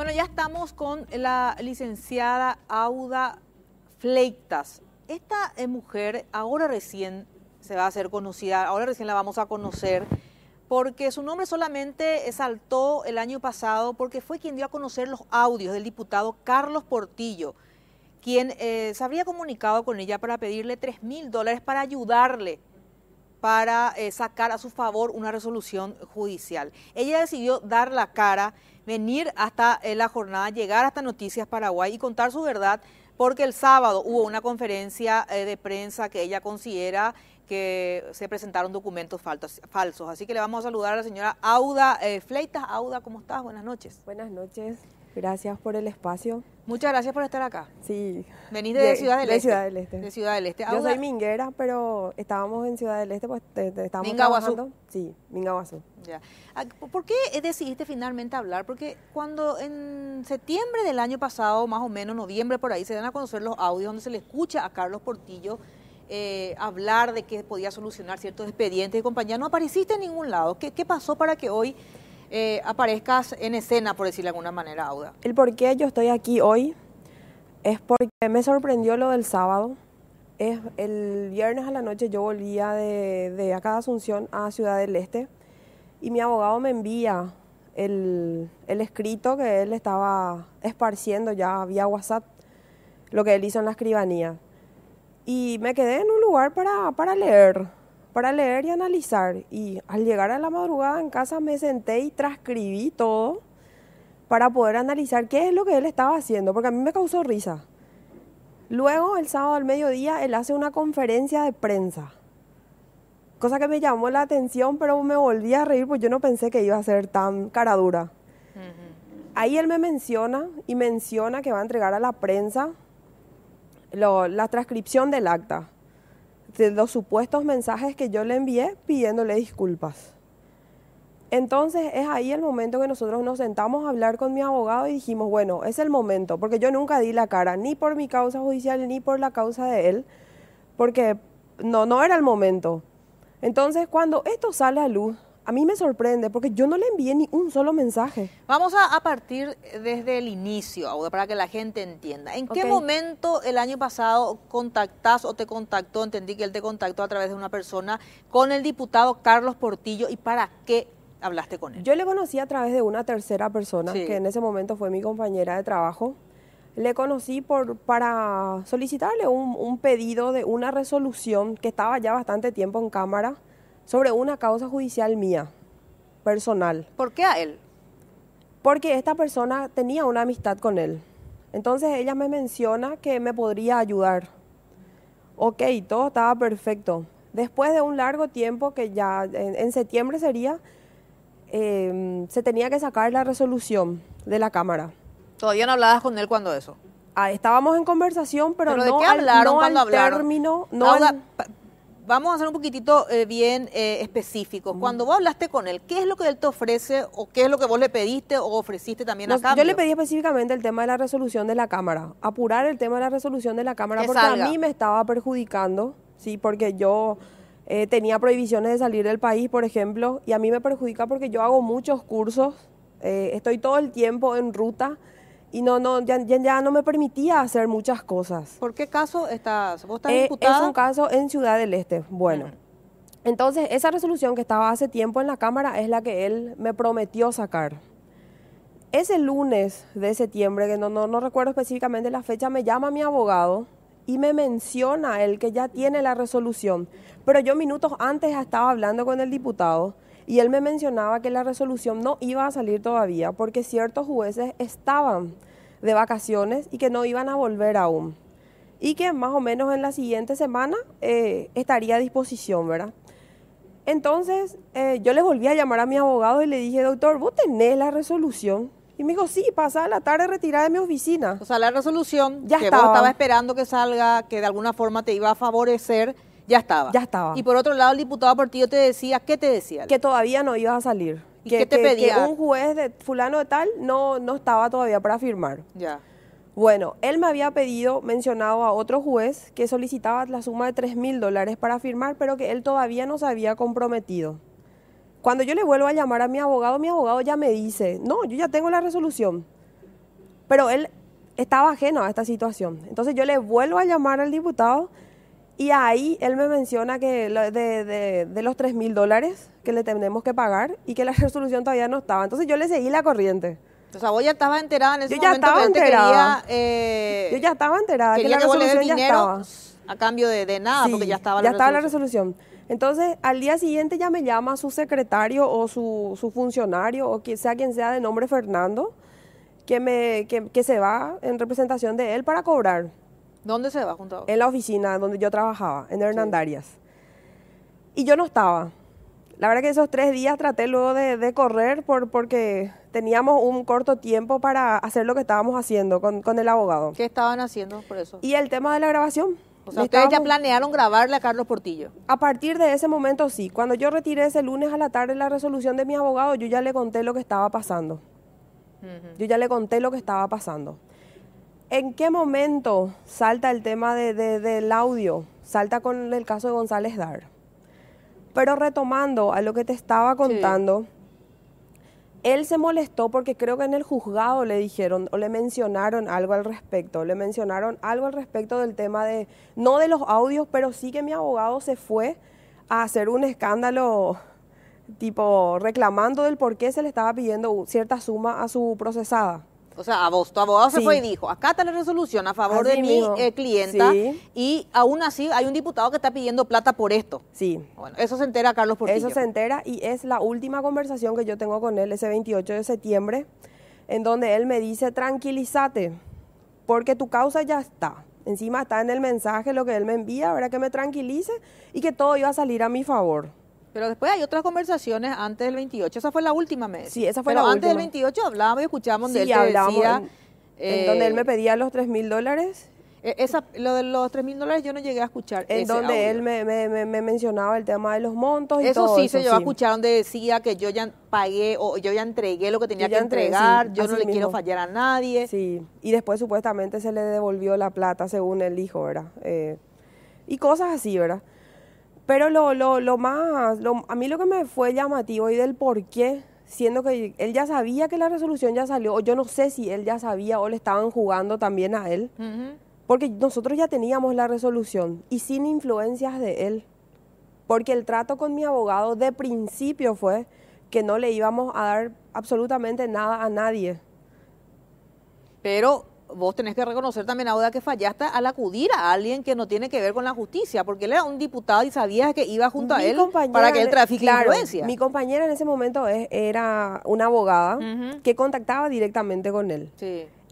Bueno, ya estamos con la licenciada Auda Fleitas. Esta eh, mujer ahora recién se va a hacer conocida, ahora recién la vamos a conocer, porque su nombre solamente saltó el año pasado porque fue quien dio a conocer los audios del diputado Carlos Portillo, quien eh, se habría comunicado con ella para pedirle 3 mil dólares para ayudarle para eh, sacar a su favor una resolución judicial. Ella decidió dar la cara, venir hasta eh, la jornada, llegar hasta Noticias Paraguay y contar su verdad, porque el sábado hubo una conferencia eh, de prensa que ella considera que se presentaron documentos falsos. Así que le vamos a saludar a la señora Auda Fleitas. Auda, ¿cómo estás? Buenas noches. Buenas noches. Gracias por el espacio. Muchas gracias por estar acá. Sí. Venís de, este. Ciudad del Este. del De Ciudad del Este. Yo soy minguera, pero estábamos en Ciudad del Este, pues te, estábamos hablando. Sí, Mingaguazú. Ya. Ah, ¿Por qué decidiste finalmente hablar? Porque cuando en septiembre del año pasado, más o menos, noviembre por ahí, se dan a conocer los audios donde se le escucha a Carlos Portillo eh, hablar de que podía solucionar ciertos expedientes y compañía. No apareciste en ningún lado. ¿Qué, qué pasó para que hoy eh, aparezcas en escena, por decirlo de alguna manera, Auda. El por qué yo estoy aquí hoy es porque me sorprendió lo del sábado. Es el viernes a la noche yo volvía de, acá de Asunción a Ciudad del Este y mi abogado me envía el, el, escrito que él estaba esparciendo ya vía WhatsApp, lo que él hizo en la escribanía. Y me quedé en un lugar para, para leer para leer y analizar. Y al llegar a la madrugada en casa me senté y transcribí todo para poder analizar qué es lo que él estaba haciendo, porque a mí me causó risa. Luego, el sábado al mediodía, él hace una conferencia de prensa, cosa que me llamó la atención, pero me volví a reír, porque yo no pensé que iba a ser tan cara dura. Ahí él me menciona y menciona que va a entregar a la prensa la transcripción del acta de los supuestos mensajes que yo le envié pidiéndole disculpas. Entonces es ahí el momento que nosotros nos sentamos a hablar con mi abogado y dijimos, bueno, es el momento, porque yo nunca di la cara, ni por mi causa judicial, ni por la causa de él, porque no, no era el momento. Entonces cuando esto sale a luz, a mí me sorprende porque yo no le envié ni un solo mensaje. Vamos a, partir desde el inicio, para que la gente entienda. ¿En qué momento el año pasado contactás o te contactó, entendí que él te contactó a través de una persona, con el diputado Carlos Portillo y para qué hablaste con él? Yo le conocí a través de una tercera persona, que en ese momento fue mi compañera de trabajo. Le conocí por, para solicitarle un pedido de una resolución que estaba ya bastante tiempo en Cámara sobre una causa judicial mía, personal. ¿Por qué a él? Porque esta persona tenía una amistad con él. Entonces ella me menciona que me podría ayudar. Ok, todo estaba perfecto. Después de un largo tiempo, que ya en, septiembre sería, em, se tenía que sacar la resolución de la Cámara. ¿Todavía no hablabas con él cuando eso? Ah, estábamos en conversación, pero, no, de qué hablaron al, cuando hablaron? No vamos a ser un poquitito eh, bien eh, específicos. Cuando vos hablaste con él, ¿qué es lo que él te ofrece o qué es lo que vos le pediste o ofreciste también a cambio? Yo le pedí específicamente el tema de la resolución de la Cámara, apurar el tema de la resolución de la Cámara, porque a mí me estaba perjudicando, sí, porque yo... Eh, tenía prohibiciones de salir del país, por ejemplo, y a mí me perjudica porque yo hago muchos cursos, eh, estoy todo el tiempo en ruta y no, no, ya, no me permitía hacer muchas cosas. ¿Por qué caso estás? ¿Vos estás eh, un caso en Ciudad del Este. Bueno. Entonces, esa resolución que estaba hace tiempo en la Cámara es la que él me prometió sacar. Ese lunes de septiembre, que no, no, no recuerdo específicamente la fecha, me llama mi abogado y me menciona él que ya tiene la resolución. Pero yo minutos antes estaba hablando con el diputado y él me mencionaba que la resolución no iba a salir todavía porque ciertos jueces estaban de vacaciones y que no iban a volver aún. Y que más o menos en la siguiente semana eh, estaría a disposición, ¿verdad? Entonces eh, yo le volví a llamar a mi abogado y le dije, doctor, ¿vos tenés la resolución? Y me dijo, sí, pasa la tarde retirada de mi oficina. O sea, la resolución ya que estaba. estaba esperando que salga, que de alguna forma te iba a favorecer, ya estaba. Ya estaba. Y por otro lado, el diputado partido te decía, ¿qué te decía? Que todavía no ibas a salir. que, qué te pedía? Que un juez de fulano de tal no, no estaba todavía para firmar. Ya. Bueno, él me había pedido, mencionado a otro juez, que solicitaba la suma de 3 mil dólares para firmar, pero que él todavía no se había comprometido. Cuando yo le vuelvo a llamar a mi abogado, mi abogado ya me dice, no, yo ya tengo la resolución. Pero él estaba ajeno a esta situación. Entonces yo le vuelvo a llamar al diputado y ahí él me menciona que de, de, de los 3 mil dólares que le tenemos que pagar y que la resolución todavía no estaba. Entonces yo le seguí la corriente. O sea, vos ya estabas enterada en ese yo ya estaba que enterada. quería, eh, yo ya estaba enterada. que, la resolución ya estaba. a cambio de, nada, porque ya estaba la ya resolución. estaba la resolución. Entonces, al día siguiente ya me llama su secretario o su, su funcionario o quien sea quien sea de nombre Fernando, que, me, que se va en representación de él para cobrar. ¿Dónde se va junto En la oficina donde yo trabajaba, en Hernandarias. Y yo no estaba. La verdad que esos tres días traté luego de, correr por, porque teníamos un corto tiempo para hacer lo que estábamos haciendo con, el abogado. ¿Qué estaban haciendo por eso? Y el tema de la grabación. ustedes ya planearon grabarle a Carlos Portillo. A partir de ese momento sí. Cuando yo retiré ese lunes a la tarde la resolución de mi abogado, yo ya le conté lo que estaba pasando. Yo ya le conté lo que estaba pasando. ¿En qué momento salta el tema del audio? Salta con el caso de González Dar. Pero retomando a lo que te estaba contando, él se molestó porque creo que en el juzgado le dijeron o le mencionaron algo al respecto, le mencionaron algo al respecto del tema de, no de los audios, pero sí que mi abogado se fue a hacer un escándalo tipo reclamando del por qué se le estaba pidiendo cierta suma a su procesada. O sea, tu abogado se fue y dijo, acá está la resolución a favor de mi eh, clienta y aún así hay un diputado que está pidiendo plata por esto. Sí. Bueno, eso se entera Carlos Portillo. Eso se entera y es la última conversación que yo tengo con él ese 28 de septiembre, en donde él me dice, tranquilízate, porque tu causa ya está. Encima está en el mensaje lo que él me envía, ahora que me tranquilice y que todo iba a salir a mi favor. Pero después hay otras conversaciones antes del 28. Esa fue la última mes. Sí, esa fue Pero la antes del 28 hablábamos y escuchábamos de hablábamos en, eh, donde él me pedía los 3 mil dólares. E, lo de los 3 mil dólares yo no llegué a escuchar. En donde él me, mencionaba el tema de los montos y eso todo. Sí, eso sí, se llevó a escuchar donde decía que yo ya pagué o yo ya entregué lo que tenía que entregar, yo no le quiero fallar a nadie. Sí, y después supuestamente se le devolvió la plata según el hijo, ¿verdad? Eh, y cosas así, ¿verdad? Pero lo, lo, lo más, a mí lo que me fue llamativo y del por qué, siendo que él ya sabía que la resolución ya salió, o yo no sé si él ya sabía o le estaban jugando también a él, porque nosotros ya teníamos la resolución y sin influencias de él, porque el trato con mi abogado de principio fue que no le íbamos a dar absolutamente nada a nadie. Pero vos tenés que reconocer también ahora que fallaste al acudir a alguien que no tiene que ver con la justicia, porque él era un diputado y sabías que iba junto a él para que él trafique influencia. Mi compañera en ese momento es, era una abogada que contactaba directamente con él.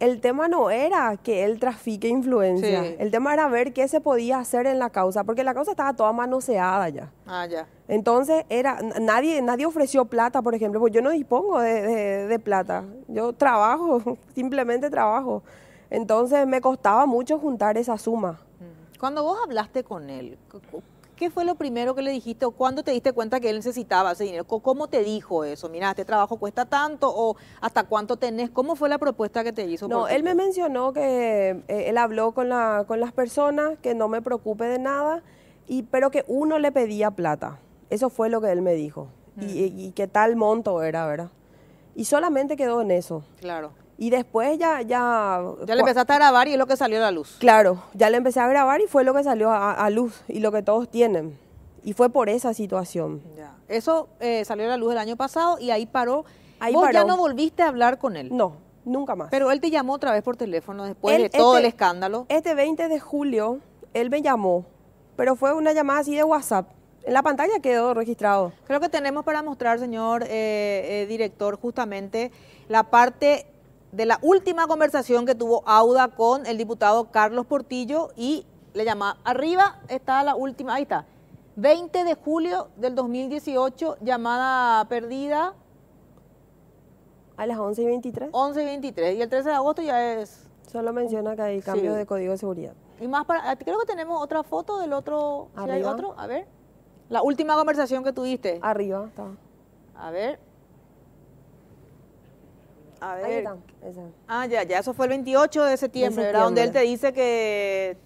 El tema no era que él trafique influencia, el tema era ver qué se podía hacer en la causa, porque la causa estaba toda manoseada ya. Ah, Entonces era nadie nadie ofreció plata, por ejemplo, porque yo no dispongo de, de plata, yo trabajo, simplemente trabajo. Entonces me costaba mucho juntar esa suma. Mm. Cuando vos hablaste con él, ¿qué fue lo primero que le dijiste o cuándo te diste cuenta que él necesitaba ese dinero? ¿Cómo te dijo eso? Mira, este trabajo cuesta tanto o hasta cuánto tenés. ¿Cómo fue la propuesta que te hizo? No, él me mencionó que eh, él habló con, la, con las personas, que no me preocupe de nada, y, pero que uno le pedía plata. Eso fue lo que él me dijo. Y, mm. y, y qué tal monto era, ¿verdad? Y solamente quedó en eso. Claro. Y después ya, ya... Ya le empezaste a grabar y es lo que salió a la luz. Claro, ya le empecé a grabar y fue lo que salió a, a luz y lo que todos tienen. Y fue por esa situación. Eso eh, salió a la luz el año pasado y ahí paró. Ahí Vos ya no volviste a hablar con él. No, nunca más. Pero él te llamó otra vez por teléfono después de todo este el escándalo. Este 20 de julio, él me llamó, pero fue una llamada así de WhatsApp. En la pantalla quedó registrado. Creo que tenemos para mostrar, señor eh, eh, director, justamente la parte de la última conversación que tuvo Auda con el diputado Carlos Portillo y le llamaba, arriba está la última, ahí está, 20 de julio del 2018, llamada perdida. A las 11 y 23. 11 y 23, y el 13 de agosto ya es... Solo menciona que hay cambio de código de seguridad. Y más para, ah, creo que tenemos otra foto del otro, arriba. si hay otro, a ver. La última conversación que tuviste. Arriba, está. A ver. A ver. Ahí Ah, ya, ya, eso fue el 28 de septiembre, ¿verdad? Donde él te dice que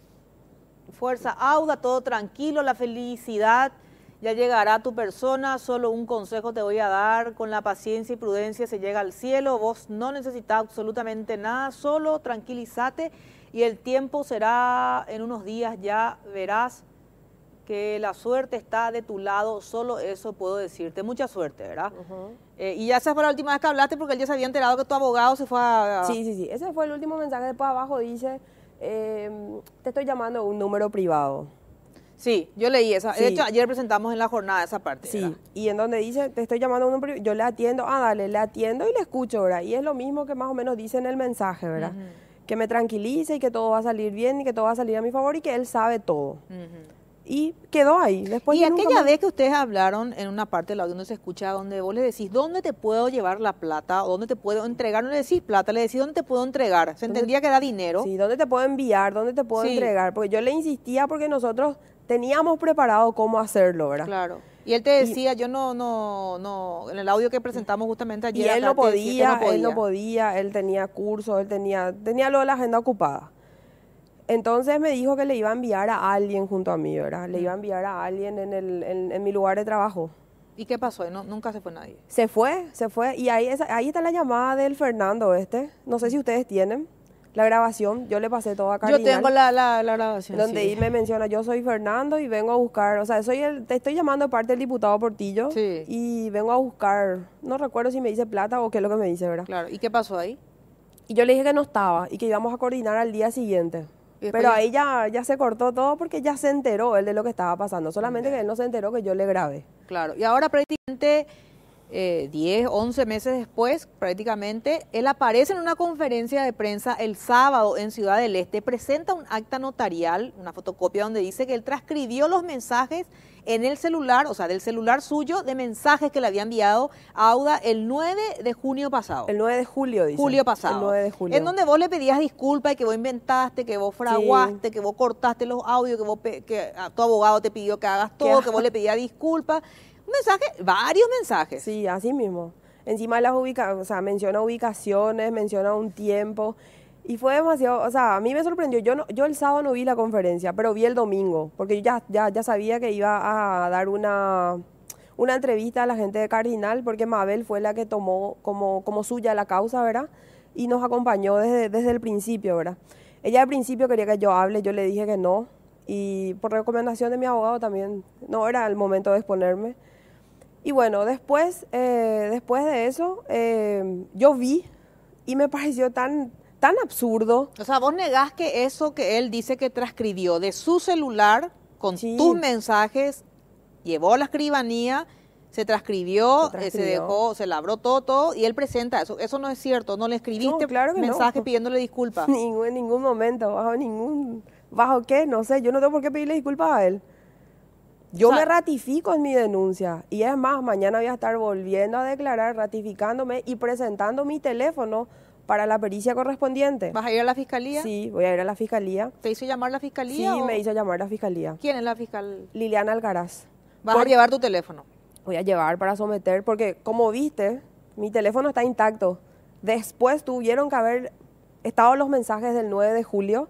fuerza, auda, todo tranquilo, la felicidad ya llegará a tu persona, solo un consejo te voy a dar, con la paciencia y prudencia se llega al cielo, vos no necesitas absolutamente nada, solo tranquilízate y el tiempo será en unos días, ya verás que la suerte está de tu lado, solo eso puedo decirte. Mucha suerte, ¿verdad? Eh, y ya esa fue la última vez que hablaste porque él ya se había enterado que tu abogado se fue a... Sí, sí, sí. Ese fue el último mensaje. Después abajo dice, em, te estoy llamando un número privado. Sí, yo leí esa. De hecho, ayer presentamos en la jornada esa parte. Sí, y en donde dice, te estoy llamando a un número yo le atiendo, ah, dale, le atiendo y le escucho, ¿verdad? Y es lo mismo que más o menos dice en el mensaje, ¿verdad? Que me tranquilice y que todo va a salir bien y que todo va a salir a mi favor y que él sabe todo y quedó ahí. Después y aquella vez que ustedes hablaron en una parte del audio donde se escucha, donde vos le decís, ¿dónde te puedo llevar la plata? ¿O dónde te puedo entregar? No le decís plata, le decís, ¿dónde te puedo entregar? Se entendía que era dinero. Sí, ¿dónde te puedo enviar? ¿Dónde te puedo entregar? Porque yo le insistía porque nosotros teníamos preparado cómo hacerlo, ¿verdad? Claro. Y él te decía, yo no, no, no, en el audio que presentamos justamente ayer. Y él no, podía, él no podía, él tenía cursos, él tenía, tenía lo de la agenda ocupada. Entonces me dijo que le iba a enviar a alguien junto a mí, ¿verdad? Le iba a enviar a alguien en, en, mi lugar de trabajo. ¿Y qué pasó? No, nunca se fue nadie. Se fue, se fue. Y ahí, ahí está la llamada del Fernando este. No sé si ustedes tienen la grabación. Yo le pasé todo acá. Yo tengo la, la, grabación. Donde me menciona, yo soy Fernando y vengo a buscar, o sea, soy te estoy llamando de parte del diputado Portillo. Sí. Y vengo a buscar, no recuerdo si me dice plata o qué es lo que me dice, ¿verdad? Claro. ¿Y qué pasó ahí? Y yo le dije que no estaba y que íbamos a coordinar al día siguiente. Pero ahí ya, ya se cortó todo porque ya se enteró él de lo que estaba pasando. Solamente que él no se enteró que yo le grabé. Claro, y ahora prácticamente eh, 10, 11 meses después, prácticamente, él aparece en una conferencia de prensa el sábado en Ciudad del Este, presenta un acta notarial, una fotocopia donde dice que él transcribió los mensajes en el celular, o sea, del celular suyo, de mensajes que le había enviado Auda el 9 de junio pasado. El 9 de julio, dice. Julio pasado. El 9 de julio. En donde vos le pedías disculpas y que vos inventaste, que vos fraguaste, que vos cortaste los audios, que, vos que ah, tu abogado te pidió que hagas todo, que vos le pedías disculpas. Un mensaje, varios mensajes. Sí, así mismo. Encima las ubica, o sea, menciona ubicaciones, menciona un tiempo. Y fue demasiado, o sea, a mí me sorprendió. Yo no, yo el sábado no vi la conferencia, pero vi el domingo, porque yo ya, ya, sabía que iba a dar una, una entrevista a la gente de Cardinal, porque Mabel fue la que tomó como, como suya la causa, ¿verdad? Y nos acompañó desde, desde el principio, ¿verdad? Ella al principio quería que yo hable, yo le dije que no, y por recomendación de mi abogado también, no era el momento de exponerme. Y bueno, después, eh, después de eso, eh, yo vi y me pareció tan, tan absurdo. O sea, vos negás que eso que él dice que transcribió de su celular con tus mensajes, llevó a la escribanía, se transcribió, se, eh, dejó, se labró todo, todo, y él presenta eso. Eso no es cierto, no le escribiste mensajes mensaje pidiéndole disculpas. en ningún momento, bajo ningún, bajo qué, no sé, yo no tengo por qué pedirle disculpas a él. Yo me ratifico en mi denuncia y es más, mañana voy a estar volviendo a declarar, ratificándome y presentando mi teléfono para la pericia correspondiente. ¿Vas a ir a la fiscalía? Sí, voy a ir a la fiscalía. ¿Te hizo llamar la fiscalía? Sí, me hizo llamar la fiscalía. ¿Quién es la fiscal? Liliana Alcaraz. ¿Vas a llevar tu teléfono? Voy a llevar para someter, porque como viste, mi teléfono está intacto. Después tuvieron que haber estado los mensajes del 9 de julio.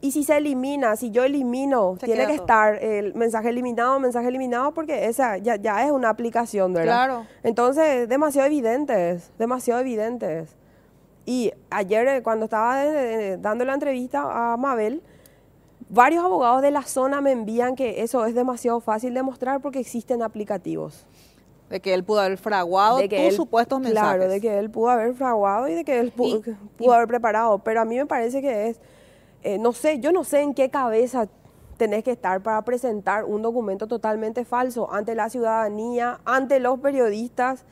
Y si se elimina, si yo elimino, tiene que estar el mensaje eliminado, mensaje eliminado, porque esa ya, es una aplicación, ¿verdad? Claro. Entonces, demasiado evidentes, demasiado evidentes. Y ayer eh, cuando estaba eh, eh, dando la entrevista a Mabel, varios abogados de la zona me envían que eso es demasiado fácil de mostrar porque existen aplicativos. De que él pudo haber fraguado tus supuestos mensajes. Claro, de que él pudo haber fraguado y de que él pudo, haber preparado. Pero a mí me parece que es, no sé, yo no sé en qué cabeza tenés que estar para presentar un documento totalmente falso ante la ciudadanía, ante los periodistas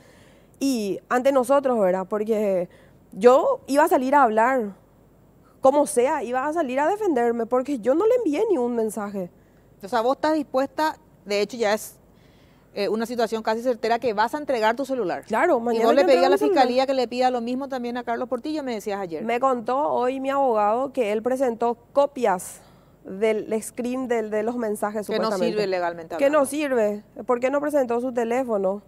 y ante nosotros, ¿verdad? Porque yo iba a salir a hablar, como sea, iba a salir a defenderme, porque yo no le envié ni un mensaje. O sea, vos estás dispuesta, de hecho ya es eh, una situación casi certera, que vas a entregar tu celular. Claro, mañana. Y le pedí a la fiscalía que le pida lo mismo también a Carlos Portillo, me decías ayer. Me contó hoy mi abogado que él presentó copias del screen del, de los mensajes. Que no sirve legalmente. Que no sirve. ¿Por qué no presentó su teléfono?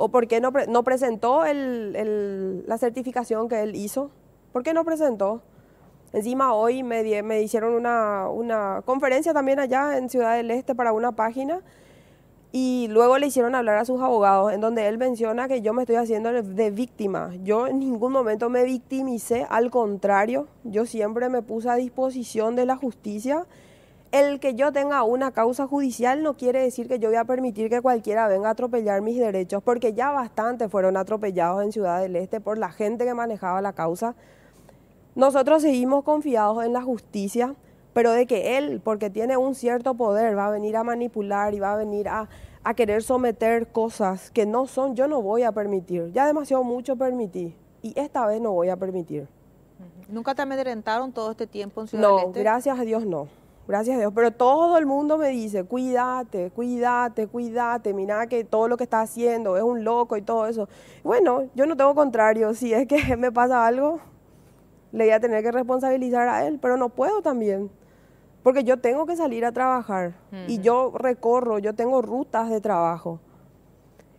¿O por qué no, no presentó la certificación que él hizo? ¿Por qué no presentó? Encima hoy me, me hicieron una, una conferencia también allá en Ciudad del Este para una página y luego le hicieron hablar a sus abogados en donde él menciona que yo me estoy haciendo de víctima. Yo en ningún momento me victimicé, al contrario, yo siempre me puse a disposición de la justicia el que yo tenga una causa judicial no quiere decir que yo voy a permitir que cualquiera venga a atropellar mis derechos, porque ya bastante fueron atropellados en Ciudad del Este por la gente que manejaba la causa. Nosotros seguimos confiados en la justicia, pero de que él, porque tiene un cierto poder, va a venir a manipular y va a venir a, querer someter cosas que no son, yo no voy a permitir. Ya demasiado mucho permití y esta vez no voy a permitir. ¿Nunca te amedrentaron todo este tiempo en Ciudad del Este? No, gracias a Dios no. Gracias a Dios, pero todo el mundo me dice, cuídate, cuídate, cuídate, mira que todo lo que está haciendo es un loco y todo eso. Bueno, yo no tengo contrario, si es que me pasa algo, le voy a tener que responsabilizar a él, pero no puedo también, porque yo tengo que salir a trabajar y yo recorro, yo tengo rutas de trabajo.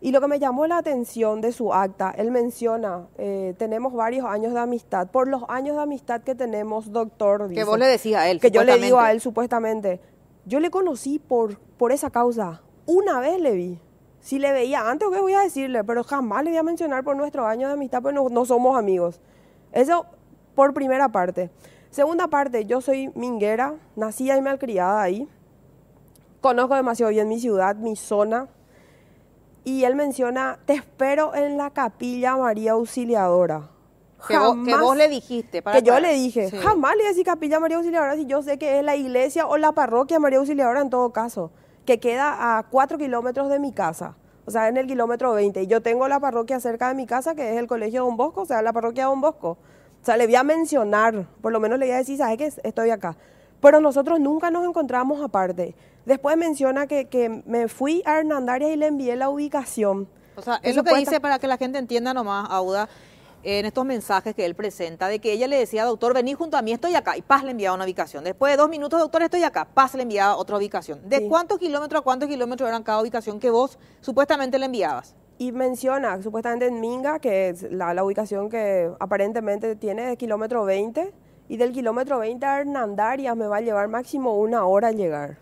Y lo que me llamó la atención de su acta, él menciona, eh, tenemos varios años de amistad. Por los años de amistad que tenemos, doctor... que vos le decís a él, Que yo le digo a él, supuestamente. Yo le conocí por, por esa causa. Una vez le vi. Si le veía antes, ¿qué voy a decirle? Pero jamás le voy a mencionar por nuestro año de amistad, pues no, somos amigos. Eso por primera parte. Segunda parte, yo soy minguera, nacida y malcriada ahí. Conozco demasiado bien mi ciudad, mi zona, y él menciona, te espero en la capilla María Auxiliadora. Que, vos, le dijiste. Para que yo le dije, jamás le decir capilla María Auxiliadora si yo sé que es la iglesia o la parroquia María Auxiliadora en todo caso, que queda a cuatro kilómetros de mi casa. O sea, en el kilómetro 20. Y yo tengo la parroquia cerca de mi casa, que es el colegio Don Bosco, o sea, la parroquia Don Bosco. O sea, le voy a mencionar, por lo menos le voy a decir, ¿sabes qué? Estoy acá pero nosotros nunca nos encontramos aparte. Después menciona que, que me fui a Hernandarias y le envié la ubicación. O sea, es lo que dice para que la gente entienda nomás, Auda, en estos mensajes que él presenta, de que ella le decía, doctor, vení junto a mí, estoy acá, y Paz le enviaba una ubicación. Después de dos minutos, doctor, estoy acá, Paz le enviaba otra ubicación. ¿De cuántos kilómetros a cuántos kilómetros eran cada ubicación que vos supuestamente le enviabas? Y menciona, supuestamente en Minga, que es la, la ubicación que aparentemente tiene de kilómetro 20 y del kilómetro 20 a Hernandarias me va a llevar máximo una hora llegar,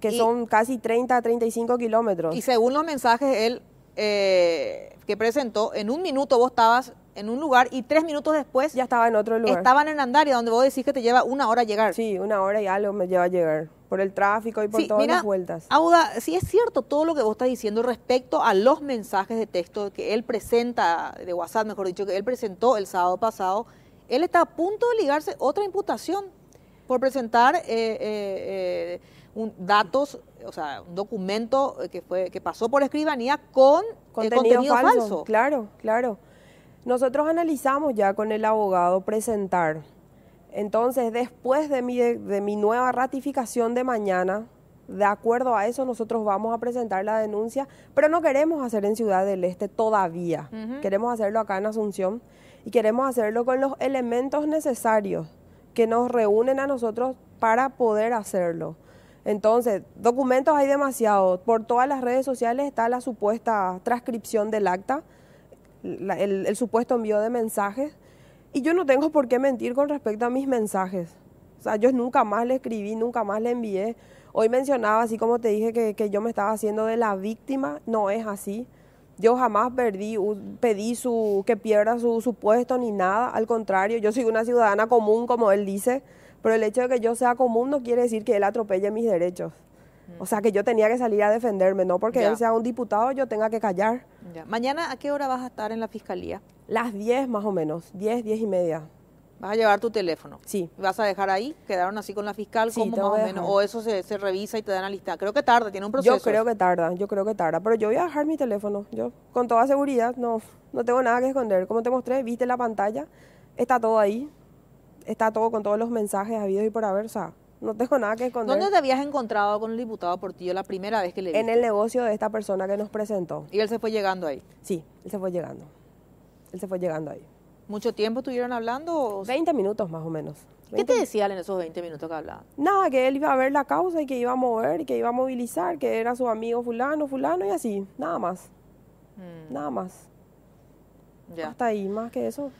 que son casi 30 35 kilómetros. Y según los mensajes él eh, que presentó, en un minuto vos estabas en un lugar y tres minutos después ya estaba en otro lugar. estaban en Hernandarias, donde vos decís que te lleva una hora llegar. Sí, una hora y algo me lleva a llegar por el tráfico y por todas las vueltas. Auda, sí es cierto todo lo que vos estás diciendo respecto a los mensajes de texto que él presenta, de WhatsApp mejor dicho, que él presentó el sábado pasado, él está a punto de ligarse otra imputación por presentar eh, eh, eh, datos, o sea, un documento que, fue, que pasó por escribanía con contenido, falso. Claro, claro. Nosotros analizamos ya con el abogado presentar. Entonces, después de mi, de mi nueva ratificación de mañana, de acuerdo a eso, nosotros vamos a presentar la denuncia, pero no queremos hacer en Ciudad del Este todavía. Queremos hacerlo acá en Asunción y queremos hacerlo con los elementos necesarios que nos reúnen a nosotros para poder hacerlo. Entonces, documentos hay demasiados. Por todas las redes sociales está la supuesta transcripción del acta, el, el supuesto envío de mensajes. Y yo no tengo por qué mentir con respecto a mis mensajes. O sea, yo nunca más le escribí, nunca más le envié. Hoy mencionaba, así como te dije, que, yo me estaba haciendo de la víctima. No es así. Yo jamás perdí, pedí su, que pierda su, puesto ni nada, al contrario, yo soy una ciudadana común, como él dice, pero el hecho de que yo sea común no quiere decir que él atropelle mis derechos. Mm. O sea que yo tenía que salir a defenderme, no porque él sea un diputado yo tenga que callar. Mañana, ¿a qué hora vas a estar en la fiscalía? Las 10 más o menos, 10, 10 y media. Vas a llevar tu teléfono. Sí. ¿Vas a dejar ahí? ¿Quedaron así con la fiscal? Sí, más o menos? ¿O eso se, revisa y te dan la lista? Creo que tarda, tiene un proceso. Yo creo que tarda, yo creo que tarda. Pero yo voy a dejar mi teléfono. Yo, con toda seguridad, no, no tengo nada que esconder. Como te mostré, viste la pantalla, está todo ahí. Está todo con todos los mensajes habidos y por haber. O sea, no tengo nada que esconder. ¿Dónde te habías encontrado con el diputado Portillo la primera vez que le viste? En el negocio de esta persona que nos presentó. ¿Y él se fue llegando ahí? Sí, él se fue llegando. Él se fue llegando ahí. ¿Mucho tiempo estuvieron hablando? 20 minutos más o menos. ¿Qué te decían en esos 20 minutos que hablaban? Nada, que él iba a ver la causa y que iba a mover, y que iba a movilizar, que era su amigo fulano, fulano y así, nada más. Mm. Nada más. Hasta ahí, más que eso.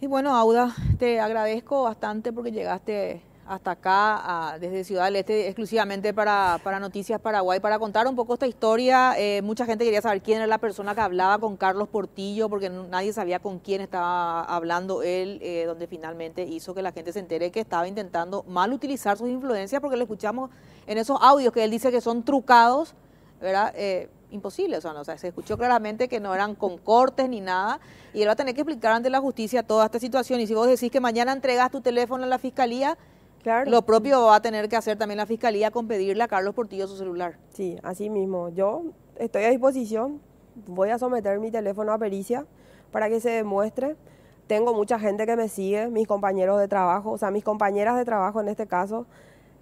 Y bueno, Auda, te agradezco bastante porque llegaste hasta acá, desde Ciudad del Este, exclusivamente para, para, Noticias Paraguay, para contar un poco esta historia. Eh, mucha gente quería saber quién era la persona que hablaba con Carlos Portillo, porque nadie sabía con quién estaba hablando él, eh, donde finalmente hizo que la gente se entere que estaba intentando mal utilizar sus influencias, porque lo escuchamos en esos audios que él dice que son trucados, ¿verdad? Eh, imposible, o o sea, se escuchó claramente que no eran con cortes ni nada, y él va a tener que explicar ante la justicia toda esta situación, y si vos decís que mañana entregas tu teléfono a la fiscalía, lo propio va a tener que hacer también la fiscalía con pedirle a Carlos Portillo su celular. Sí, así mismo. Yo estoy a disposición, voy a someter mi teléfono a pericia para que se demuestre. Tengo mucha gente que me sigue, mis compañeros de trabajo, o sea, mis compañeras de trabajo en este caso.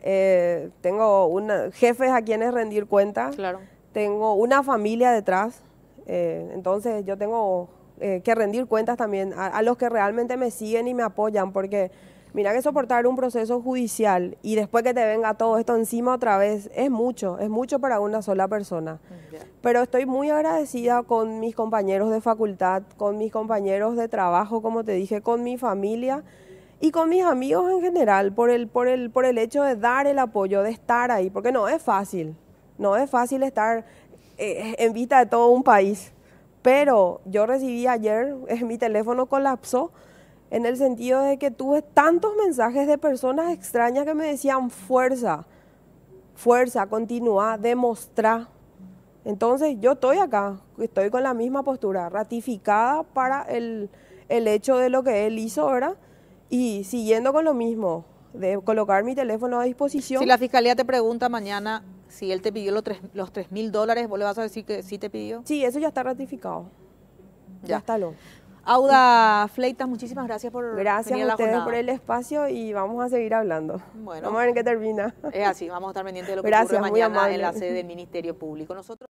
Eh, tengo jefes a quienes rendir cuentas. Claro. Tengo una familia detrás. Eh, entonces, yo tengo eh, que rendir cuentas también a los que realmente me siguen y me apoyan, porque Mira que soportar un proceso judicial y después que te venga todo esto encima otra vez es mucho, es mucho para una sola persona. Pero estoy muy agradecida con mis compañeros de facultad, con mis compañeros de trabajo, como te dije, con mi familia y con mis amigos en general por el por el por el hecho de dar el apoyo, de estar ahí, porque no es fácil. No es fácil estar eh, en vista de todo un país. Pero yo recibí ayer, eh, mi teléfono colapsó en el sentido de que tuve tantos mensajes de personas extrañas que me decían fuerza, fuerza, continúa, demostrar. Entonces yo estoy acá, estoy con la misma postura, ratificada para el, hecho de lo que él hizo, ahora Y siguiendo con lo mismo, de colocar mi teléfono a disposición. Si la fiscalía te pregunta mañana si él te pidió los tres, mil dólares, ¿vos le vas a decir que sí te pidió? Sí, eso ya está ratificado. Ya, ya está lo. Auda Fleitas, muchísimas gracias por Gracias por el espacio y vamos a seguir hablando. Bueno, vamos a ver en qué termina. Es así, vamos a estar pendientes de lo que gracias, mañana en la sede del Ministerio Público. Nosotros